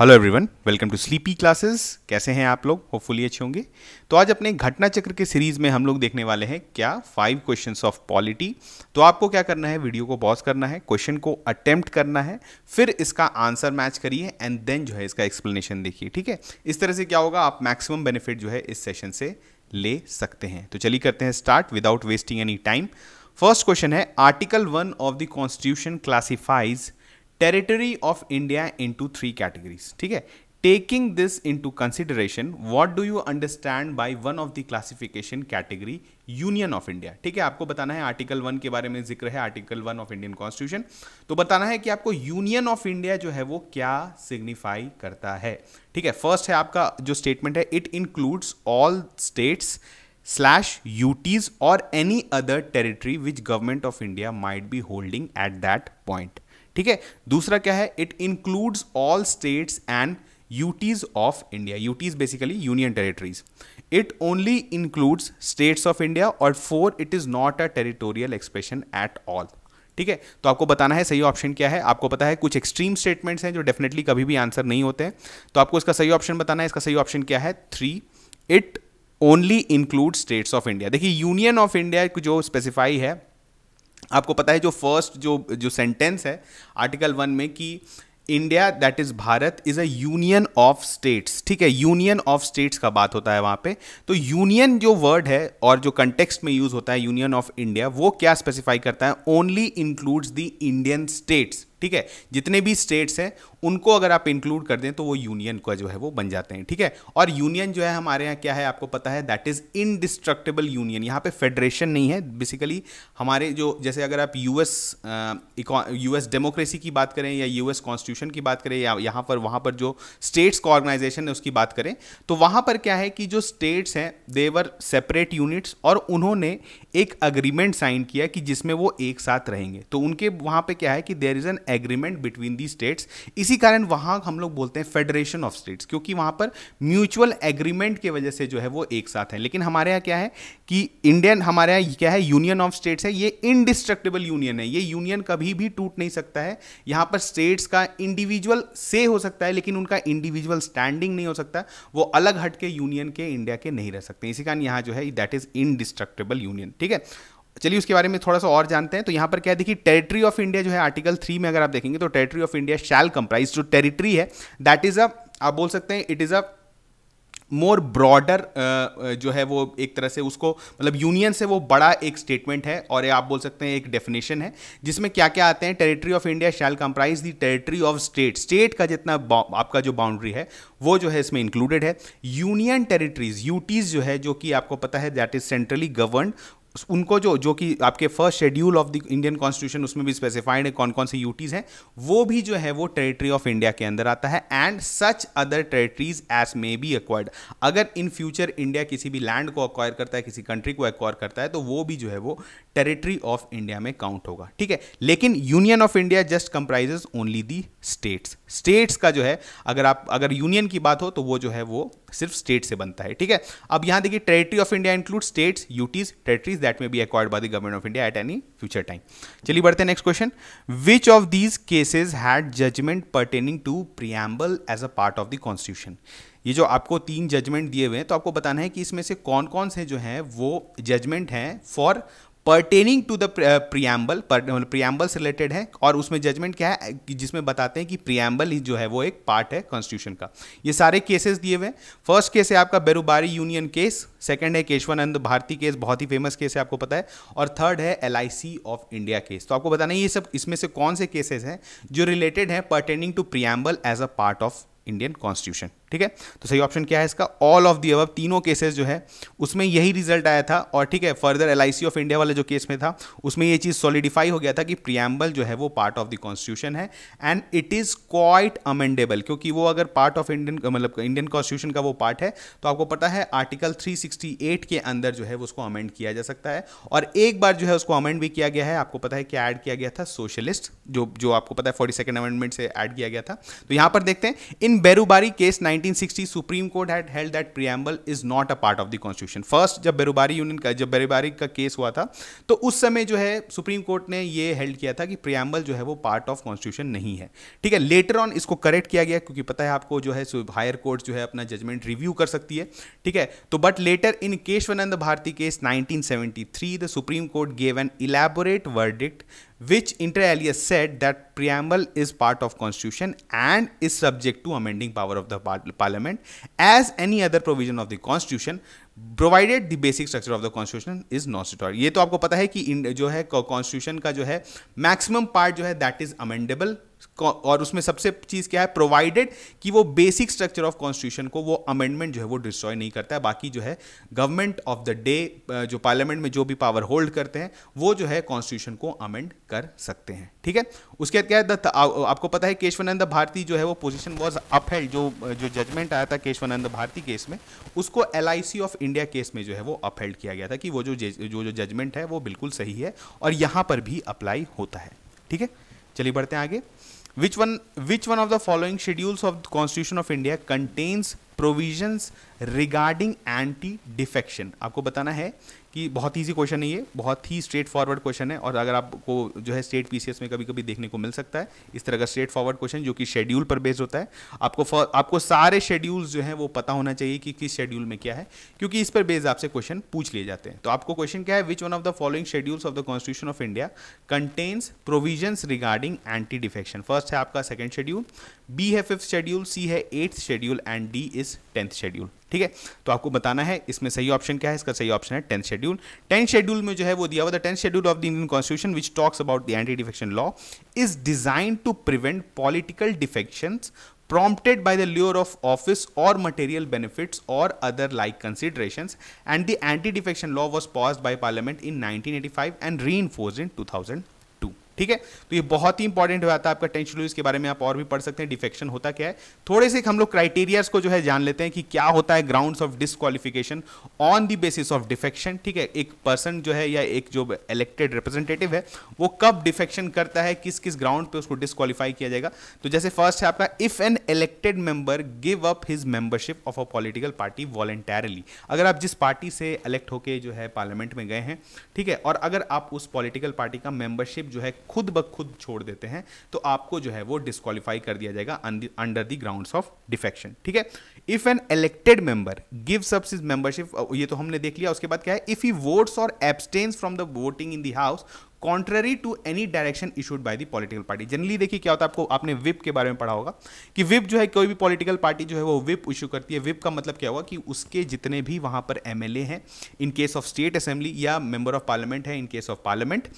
hello everyone welcome to sleepy classes कैसे हैं आप लोग होपफुली अच्छे होंगे तो आज अपने घटना चक्र के सीरीज में हम लोग देखने वाले हैं क्या फाइव क्वेश्चंस ऑफ पॉलिटी तो आपको क्या करना है वीडियो को पॉज करना है क्वेश्चन को अटेम्प्ट करना है फिर इसका आंसर मैच करिए एंड देन जो है इसका एक्सप्लेनेशन देखिए ठीक है इस तरह से क्या होगा आप मैक्सिमम बेनिफिट जो है इस सेशन से ले सकते हैं तो चलिए करते हैं start without wasting any time first question है article one of the constitution classifies territory of India to three categories ठीक है this into consideration what do you understand by one of the classification category union of India ठीक है आपको बताना है article one के बारे में जिक्र है article one of Indian constitution तो बताना है कि आपको यूनियन ऑफ इंडिया जो है वो क्या सिग्निफाई करता है ठीक है फर्स्ट है आपका जो स्टेटमेंट है it includes all states slash UTs और any other territory which government of India might be holding at that point ठीक है दूसरा क्या है it includes all states and UTs of India UTs basically union territories it only includes states of India और four it is not a territorial expression at all ठीक है तो आपको बताना है सही ऑप्शन क्या है आपको पता है कुछ एक्सट्रीम स्टेटमेंट्स हैं जो डेफिनेटली कभी भी आंसर नहीं होते हैं तो आपको इसका सही ऑप्शन बताना है इसका सही ऑप्शन क्या है three it only include states of India देखिए यूनियन ऑफ इंडिया जो स्पेसिफाई है आपको पता है जो फर्स्ट जो जो सेंटेंस है आर्टिकल वन में कि India that is Bharat is a union of states ठीक है यूनियन ऑफ स्टेट्स का बात होता है वहां पे तो यूनियन जो वर्ड है और जो कंटेक्स्ट में यूज होता है यूनियन ऑफ इंडिया वो क्या स्पेसिफाई करता है only includes the Indian states ठीक है जितने भी स्टेट्स हैं उनको अगर आप इंक्लूड कर दें तो वो यूनियन का जो है वो बन जाते हैं ठीक है और यूनियन जो है हमारे यहाँ क्या है आपको पता है दैट इज इनडिस्ट्रक्टेबल यूनियन यहाँ पे फेडरेशन नहीं है बेसिकली हमारे जो जैसे अगर आप यूएस यूएस डेमोक्रेसी की बात करें या यूएस कॉन्स्टिट्यूशन की बात करें या यहाँ पर वहाँ पर जो स्टेट्स का ऑर्गेनाइजेशन है उसकी बात करें तो वहाँ पर क्या है कि जो स्टेट्स हैं देवर सेपरेट यूनिट्स और उन्होंने एक अग्रीमेंट साइन किया कि जिसमें वो एक साथ रहेंगे तो उनके वहाँ पर क्या है कि there is an agreement between the states इसी कारण वहां हम लोग बोलते हैं फेडरेशन ऑफ स्टेट्स क्योंकि वहां पर म्यूचुअल एग्रीमेंट की वजह से जो है वो एक साथ है लेकिन हमारे यहाँ क्या है कि इंडियन हमारे यहाँ क्या है यूनियन ऑफ स्टेट्स है ये इनडिस्ट्रक्टेबल यूनियन है ये यूनियन कभी भी टूट नहीं सकता है यहाँ पर स्टेट्स का इंडिविजुअल से हो सकता है लेकिन उनका इंडिविजुअल स्टैंडिंग नहीं हो सकता वो अलग हट के यूनियन के इंडिया के नहीं रह सकते इसी कारण यहाँ जो है दैट इज इनडिस्ट्रक्टेबल यूनियन ठीक है तो चलिए उसके बारे में थोड़ा सा और जानते हैं तो यहाँ पर क्या देखिए टेरिटरी ऑफ इंडिया जो है आर्टिकल थ्री में अगर आप देखेंगे तो territory of India shall comprise जो टेरिटरी है दैट इज अ आप बोल सकते हैं it is a more broader जो है वो एक तरह से उसको मतलब यूनियन से वो बड़ा एक स्टेटमेंट है और ये आप बोल सकते हैं एक डेफिनेशन है जिसमें क्या क्या आते हैं territory of India shall comprise the territory of state state का जितना आपका जो बाउंड्री है वो जो है इसमें इंक्लूडेड है यूनियन टेरिटरीज यूटीज जो है जो कि आपको पता है दैट इज सेंट्रली गवर्न उनको जो जो कि आपके first schedule of the Indian constitution उसमें भी स्पेसिफाइड है कौन कौन से यूटीज़ हैं वो भी जो है वो टेरिटरी ऑफ इंडिया के अंदर आता है and such other territories as may be acquired अगर इन फ्यूचर इंडिया किसी भी लैंड को अक्वायर करता है किसी कंट्री को एक्वायर करता है तो वो भी जो है वो टेरिटरी ऑफ इंडिया में काउंट होगा ठीक है लेकिन union of India just comprises only the states states का जो है अगर आप अगर यूनियन की बात हो तो वो जो है वो सिर्फ स्टेट से बनता है ठीक है अब यहां देखिए territory of India include states UTs territories that may be acquired by the government of India at any future time चलिए बढ़ते हैं next question which of these cases had judgement pertaining to preamble as a part of the constitution ये जो आपको तीन judgement दिए हुए हैं तो आपको बताना है कि इसमें से कौन कौन से जो हैं वो जजमेंट हैं for pertaining to the preamble preamble से रिलेटेड है और उसमें जजमेंट क्या है जिसमें बताते हैं कि प्रियम्बल जो है वो एक पार्ट है कॉन्स्टिट्यूशन का ये सारे केसेस दिए हुए फर्स्ट केस है आपका बेरुबारी यूनियन केस सेकंड है केशवानंद भारती केस बहुत ही फेमस केस है आपको पता है और थर्ड है एल ऑफ इंडिया केस तो आपको बताना ये सब इसमें से कौन से केसेस हैं जो रिलेटेड हैं pertaining to preamble as a part of Indian constitution ठीक है तो सही ऑप्शन क्या है इसका ऑल ऑफ दी अब तीनों केसेस जो है उसमें यही रिजल्ट आया था और ठीक है फर्दर एल ऑफ इंडिया वाले जो केस में था उसमें ये चीज़ सॉलिडिफाई हो गया था कि प्रियम्बल जो है वो पार्ट ऑफ द कॉन्स्टिट्यूशन है and it is quite amendable क्योंकि वो अगर पार्ट ऑफ इंडियन मतलब इंडियन कॉन्स्टिट्यूशन का वो पार्ट है तो आपको पता है आर्टिकल थ्री के अंदर जो है उसको अमेंड किया जा सकता है और एक बार जो है उसको अमेंड भी किया गया है आपको पता है क्या ऐड किया गया था सोशलिस्ट जो जो आपको पता है फोर्टी सेकेंड अमेंडमेंट से ऐड किया गया था तो यहां पर देखते हैं in Berubari case nine 1960 Supreme Court had held that preamble is not a part of the constitution first जब बेरोबारी यूनियन का जब बेरोबारी का केस हुआ था तो उस समय जो है सुप्रीम कोर्ट ने ये हेल्ड किया था कि प्रियम्बल जो है वो पार्ट ऑफ कॉन्स्टिट्यूशन नहीं है ठीक है लेटर ऑन इसको करेक्ट किया गया क्योंकि पता है आपको जो है हायर कोर्ट जो है अपना जजमेंट रिव्यू कर सकती है ठीक है तो but later in Kesavananda Bharati case 1973 the Supreme Court gave an elaborate verdict which inter alia said that preamble is part of constitution and is subject to amending power of the parliament as any other provision of the constitution provided the basic structure of the constitution is non statutory ये तो आपको पता है कि जो है constitution का जो है मैक्सिमम पार्ट जो है दैट इज अमेंडेबल और उसमें सबसे चीज़ क्या है प्रोवाइडेड कि वो बेसिक स्ट्रक्चर ऑफ कॉन्स्टिट्यूशन को वो अमेंडमेंट जो है वो डिस्ट्रॉय नहीं करता है बाकी जो है गवर्नमेंट ऑफ द डे जो पार्लियामेंट में जो भी पावर होल्ड करते हैं वो जो है कॉन्स्टिट्यूशन को अमेंड कर सकते हैं ठीक है उसके बाद क्या है आपको पता है केशवानंद भारती जो है वो पोजिशन वॉज अपहेल्ड जो जो जजमेंट आया था केशवानंद भारती केस में उसको एल ऑफ इंडिया केस में जो है वो अपहेल्ड किया गया था कि वो जो जो जो जजमेंट है वो बिल्कुल सही है और यहां पर भी अप्लाई होता है ठीक है चलिए बढ़ते हैं आगे which one which one of the following schedules of the constitution of india contains provisions regarding anti defection आपको बताना है कि बहुत ईजी क्वेश्चन है ये बहुत ही स्ट्रेट फॉरवर्ड क्वेश्चन है और अगर आपको जो है स्टेट पीसीएस में कभी कभी देखने को मिल सकता है इस तरह का स्ट्रेट फॉरवर्ड क्वेश्चन जो कि शेड्यूल पर बेस्ड होता है आपको आपको सारे शेड्यूल्स जो है वो पता होना चाहिए कि किस शेड्यूल में क्या है क्योंकि इस पर बेस्ड आपसे क्वेश्चन पूछ लिए जाते हैं तो आपको क्वेश्चन क्या है which one of the following schedules of the constitution of India contains provisions regarding anti defection first है आपका सेकेंड शेड्यूल बी है फिफ्थ शेड्यूल सी है eighth schedule and D is tenth schedule ठीक है तो आपको बताना है इसमें सही ऑप्शन क्या है इसका सही ऑप्शन है टेंथ शेड्यूल टेंथ शेड्यूल में जो है वो दिया हुआ था tenth schedule of the Indian constitution which talks about the anti defection law is design to prevent political defection prompted by the lure of office or material benefits or other like considerations and the anti-defection law was passed by parliament in 1985 and reinforced in thousand ठीक है तो ये बहुत ही important हुआ था आपका tension loose के बारे में आप और भी पढ़ सकते हैं डिफेक्शन होता क्या है थोड़े से हम लोग क्राइटेरियाज को जो है जान लेते हैं कि क्या होता है ground of disqualification on the basis of defection ठीक है एक पर्सन जो है या एक जो इलेक्टेड रिप्रेजेंटेटिव है वो कब डिफेक्शन करता है किस किस ग्राउंड पे उसको डिसक्वालीफाई किया जाएगा तो जैसे फर्स्ट है आपका if an elected member give up his membership of a political party voluntarily अगर आप जिस पार्टी से इलेक्ट होके जो है पार्लियामेंट में गए हैं ठीक है और अगर आप उस पॉलिटिकल पार्टी का मेंबरशिप जो है खुद ब खुद छोड़ देते हैं तो आपको जो है वो डिस्कालीफाई कर दिया जाएगा under the ground of defection ठीक है if an elected member gives up his membership ये तो हमने देख लिया उसके बाद क्या है इफ ही वोट्स और abstains from the voting in the house contrary to any direction issued by the political party generally देखिए क्या होता है आपको आपने विप के बारे में पढ़ा होगा कि विप जो है कोई भी पॉलिटिकल पार्टी जो है वो विप इशू करती है विप का मतलब क्या होगा कि उसके जितने भी वहाँ पर एम हैं in case of state assembly या मेंबर ऑफ पार्लियामेंट है इन केस ऑफ पार्लियामेंट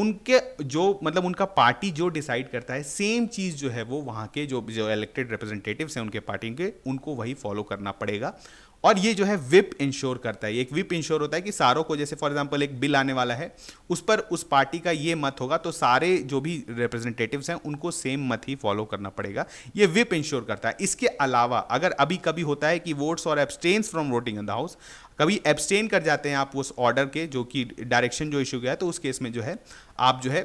उनके जो मतलब उनका पार्टी जो डिसाइड करता है सेम चीज़ जो है वो वहाँ के जो जो इलेक्टेड रिप्रेजेंटेटिव्स हैं उनके पार्टी के उनको वही फॉलो करना पड़ेगा और ये जो है विप इंश्योर करता है एक विप इंश्योर होता है कि सारों को जैसे फॉर एग्जांपल एक बिल आने वाला है उस पर उस पार्टी का ये मत होगा तो सारे जो भी रिप्रेजेंटेटिव्स हैं उनको सेम मत ही फॉलो करना पड़ेगा ये विप इंश्योर करता है इसके अलावा अगर अभी कभी होता है कि वोट्स और abstains from voting in the house कभी एब्सटेन कर जाते हैं आप उस ऑर्डर के जो कि डायरेक्शन जो इश्यू गया है तो उस केस में जो है आप जो है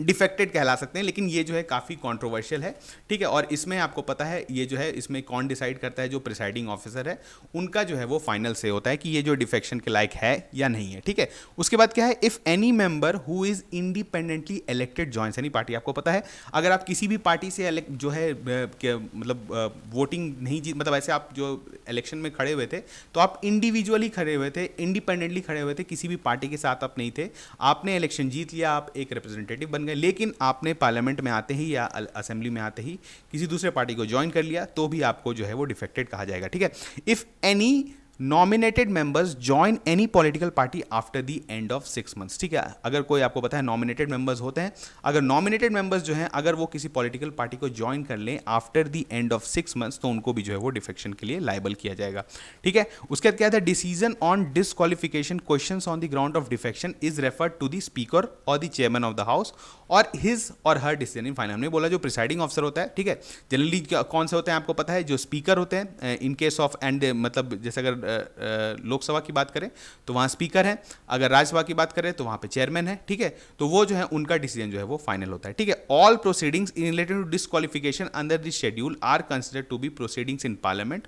डिफेक्टेड कहला सकते हैं लेकिन ये जो है काफ़ी कंट्रोवर्शियल है ठीक है और इसमें आपको पता है ये जो है इसमें कौन डिसाइड करता है जो प्रिसाइडिंग ऑफिसर है उनका जो है वो फाइनल से होता है कि ये जो डिफेक्शन के लायक है या नहीं है ठीक है उसके बाद क्या है if any member who is independently elected joins any party आपको पता है अगर आप किसी भी पार्टी से जो है मतलब वोटिंग नहीं जीत मतलब ऐसे आप जो इलेक्शन में खड़े हुए थे तो आप इंडिविजुअली खड़े हुए थे इंडिपेंडेंटली खड़े हुए थे किसी भी पार्टी के साथ आप नहीं थे आपने इलेक्शन जीत लिया आप एक रिप्रेजेंटेटिव बन गए लेकिन आपने पार्लियामेंट में आते ही या असेंबली में आते ही किसी दूसरे पार्टी को ज्वाइन कर लिया तो भी आपको जो है वो डिफेक्टेड कहा जाएगा ठीक है if any nominated members join any political party after the end of six months ठीक है अगर कोई आपको पता है नॉमिनेटेड मेंबर्स होते हैं अगर नॉमिनेटेड मेंबर्स जो हैं अगर वो किसी पॉलिटिकल पार्टी को ज्वाइन कर लें after the end of six months तो उनको भी जो है वो डिफेक्शन के लिए लाइबल किया जाएगा ठीक है उसके बाद क्या था decision on disqualification question on the ground of defection is referred to the speaker और the chairman of the house और हिज और हर डिसीजन इन फाइनल हमने बोला जो प्रिसाइडिंग ऑफिसर होता है ठीक है जनरली कौन से होते हैं आपको पता है जो स्पीकर होते हैं इन केस ऑफ एंड मतलब जैसे अगर लोकसभा की बात करें तो वहाँ स्पीकर हैं अगर राज्यसभा की बात करें तो वहाँ पे चेयरमैन है ठीक है तो वो जो है उनका डिसीजन जो है वो फाइनल होता है ठीक है all proceedings in related to disqualification under this schedule are consider to be proceedings in parliament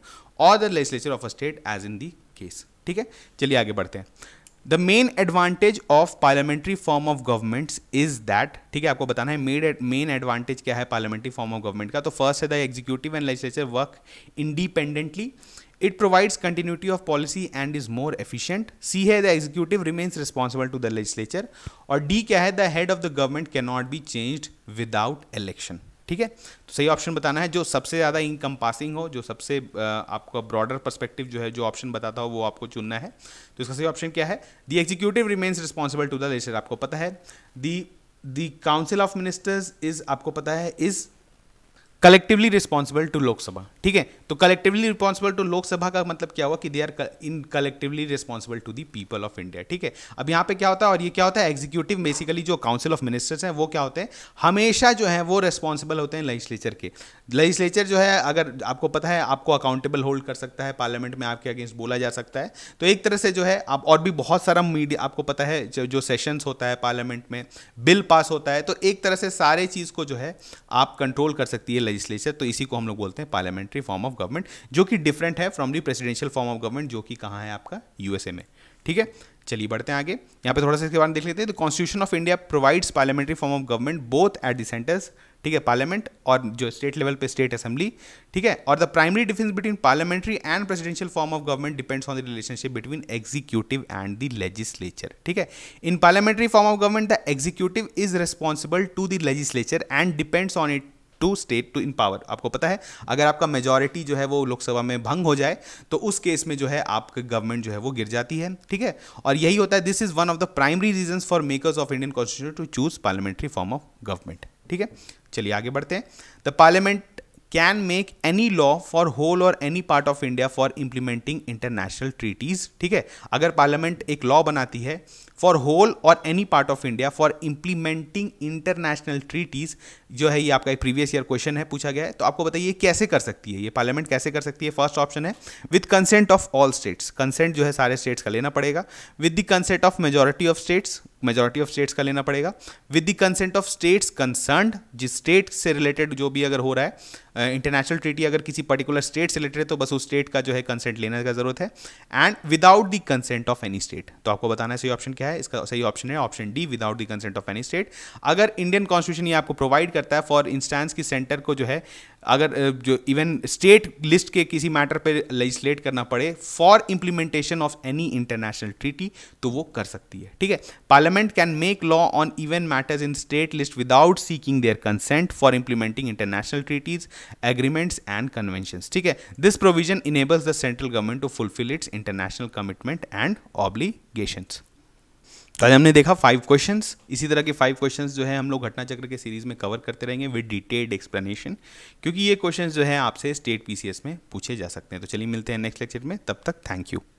और the legislature of a state as in the case ठीक है चलिए आगे बढ़ते हैं the main advantage of parliamentary form of governments is that ठीक है आपको बताना है मेड मेन एडवांटेज क्या है पार्लियामेंट्री फॉर्म ऑफ गवर्नमेंट का तो फर्स्ट है the executive and legislature work independently it provides continuity of policy and is more efficient C है the executive remains responsible to the legislature और D क्या है the head of the government can not be changed without election ठीक है तो सही option बताना है जो सबसे ज़्यादा इनकम पासिंग हो जो सबसे आपका ब्रॉडर परस्पेक्टिव जो है जो ऑप्शन बताता हो वो आपको चुनना है तो इसका सही ऑप्शन क्या है the executive remains responsible to the legislature आपको पता है the the council of ministers is आपको पता है is collectively responsible to Lok Sabha ठीक है तो कलेक्टिवली रिस्पॉन्सिबल टू लोकसभा का मतलब क्या हुआ कि they are in collectively responsible to the people of India ठीक है अब यहाँ पे क्या होता है और ये क्या होता है एग्जीक्यूटिव बेसिकली जो काउंसिल ऑफ मिनिस्टर्स हैं वो क्या होते हैं हमेशा जो है वो रिस्पॉन्सिबल होते हैं लेजिस्लेचर के लेजिस्लेचर जो है अगर आपको पता है आपको अकाउंटेबल होल्ड कर सकता है पार्लियामेंट में आपके अगेंस्ट बोला जा सकता है तो एक तरह से जो है आप और भी बहुत सारा मीडिया आपको पता है जो, जो सेशंस होता है पार्लियामेंट में बिल पास होता है तो एक तरह से सारे चीज़ को जो है आप कंट्रोल कर सकती है लेजिस्लेचर तो इसी को हम लोग बोलते हैं पार्लियामेंट्री फॉर्म ऑफ गवर्नमेंट जो कि डिफरेंट है from the presidential form of government जो कि कहाँ है आपका यूएसए में ठीक है चलिए बढ़ते हैं आगे यहाँ पे थोड़ा सा इसके बारे में देख लेते हैं तो constitution of India provides parliamentary form of government both at the centres ठीक है पार्लियामेंट और जो स्टेट लेवल पे स्टेट असेंबली ठीक है और the primary difference between parliamentary and presidential form of government depends on the relationship between executive and the legislature ठीक है in parliamentary form of government the executive is responsible to the legislature and depends on it to state to in power आपको पता है अगर आपका majority जो है वो लोकसभा में भंग हो जाए तो उस केस में जो है आपकी गवर्नमेंट जो है वो गिर जाती है ठीक है और यही होता है this is one of the primary reason for makers of Indian constitution to choose parliamentary form of government ठीक है चलिए आगे बढ़ते हैं the parliament can make any law for whole और any part of India for implementing international treaties ठीक है अगर पार्लियामेंट एक लॉ बनाती है फॉर होल और any part of India for implementing international treaties जो है ये आपका एक प्रीवियस ईयर क्वेश्चन है पूछा गया है तो आपको बताइए कैसे कर सकती है ये पार्लियामेंट कैसे कर सकती है फर्स्ट ऑप्शन है with consent of all states consent जो है सारे स्टेट्स का लेना पड़ेगा with the consent of majority of states majority of states का लेना पड़ेगा with the consent of states concern जिस स्टेट से रिलेटेड जो भी अगर हो रहा है इंटरनेशनल ट्रीटी अगर किसी पर्टिकुलर स्टेट से रिलेटेड है तो बस उस स्टेट का जो है कंसेंट लेने का जरूरत है and without the consent of any state तो आपको बताना है सही ऑप्शन क्या है क्या है इसका सही ऑप्शन है option D without the consent of any state अगर इंडियन कॉन्स्टिट्यूशन ये आपको प्रोवाइड करता है फॉर इंस्टेंस की सेंटर को जो है अगर जो इवन स्टेट लिस्ट के किसी मैटर पर लेजिस्लेट करना पड़े for implementation of any international treaty तो वो कर सकती है ठीक है parliament can make law on even matters in state list without seeking their consent for implementing international treaties agreements and convention ठीक है this provision enables the central government to fulfil its international commitment and obligations तो आज हमने देखा five questions इसी तरह के five questions जो है हम लोग घटना चक्र के सीरीज में कवर करते रहेंगे विद डिटेल्ड एक्सप्लेनेशन क्योंकि ये क्वेश्चंस जो है आपसे स्टेट पीसीएस में पूछे जा सकते हैं तो चलिए मिलते हैं नेक्स्ट लेक्चर में तब तक थैंक यू